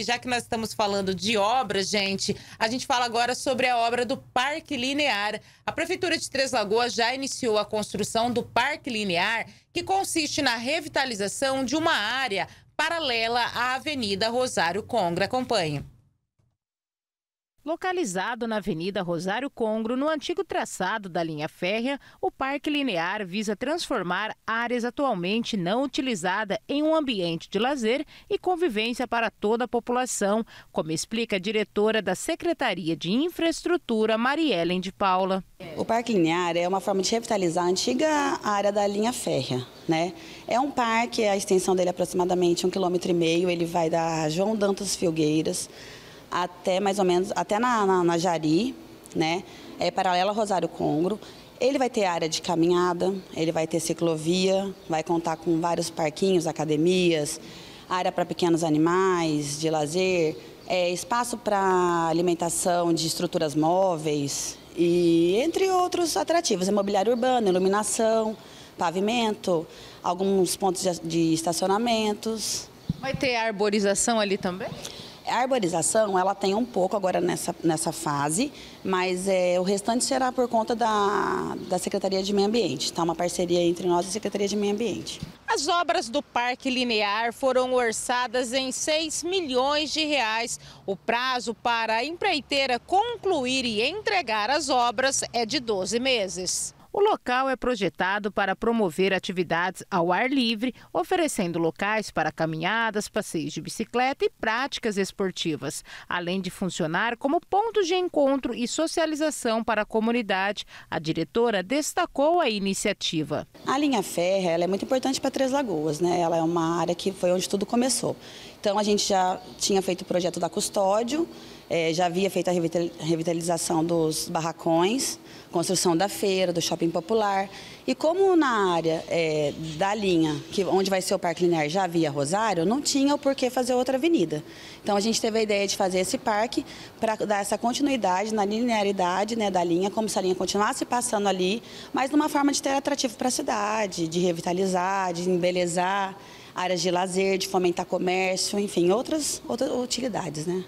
já que nós estamos falando de obra, gente, a gente fala agora sobre a obra do Parque Linear. A Prefeitura de Três Lagoas já iniciou a construção do Parque Linear, que consiste na revitalização de uma área paralela à Avenida Rosário Congra. Acompanhe. Localizado na Avenida Rosário Congro, no antigo traçado da linha férrea, o Parque Linear visa transformar áreas atualmente não utilizadas em um ambiente de lazer e convivência para toda a população, como explica a diretora da Secretaria de Infraestrutura, Mariellen de Paula. O Parque Linear é uma forma de revitalizar a antiga área da linha férrea. Né? É um parque, a extensão dele é aproximadamente um quilômetro e meio, ele vai da João Dantas Filgueiras até mais ou menos, até na, na, na Jari, né? É paralela ao Rosário Congro. Ele vai ter área de caminhada, ele vai ter ciclovia, vai contar com vários parquinhos, academias, área para pequenos animais, de lazer, é, espaço para alimentação de estruturas móveis e entre outros atrativos, imobiliário urbano, iluminação, pavimento, alguns pontos de, de estacionamentos. Vai ter arborização ali também? A arborização, ela tem um pouco agora nessa, nessa fase, mas é, o restante será por conta da, da Secretaria de Meio Ambiente. Está uma parceria entre nós e a Secretaria de Meio Ambiente. As obras do Parque Linear foram orçadas em 6 milhões de reais. O prazo para a empreiteira concluir e entregar as obras é de 12 meses. O local é projetado para promover atividades ao ar livre, oferecendo locais para caminhadas, passeios de bicicleta e práticas esportivas, além de funcionar como ponto de encontro e socialização para a comunidade. A diretora destacou a iniciativa. A linha férrea ela é muito importante para Três Lagoas, né? Ela é uma área que foi onde tudo começou. Então a gente já tinha feito o projeto da custódio é, já havia feito a revitalização dos barracões, construção da feira, do shopping popular. E como na área é, da linha, que, onde vai ser o Parque Linear, já havia Rosário, não tinha o porquê fazer outra avenida. Então a gente teve a ideia de fazer esse parque para dar essa continuidade na linearidade né, da linha, como se a linha continuasse passando ali, mas numa forma de ter atrativo para a cidade, de revitalizar, de embelezar áreas de lazer, de fomentar comércio, enfim, outras, outras utilidades, né?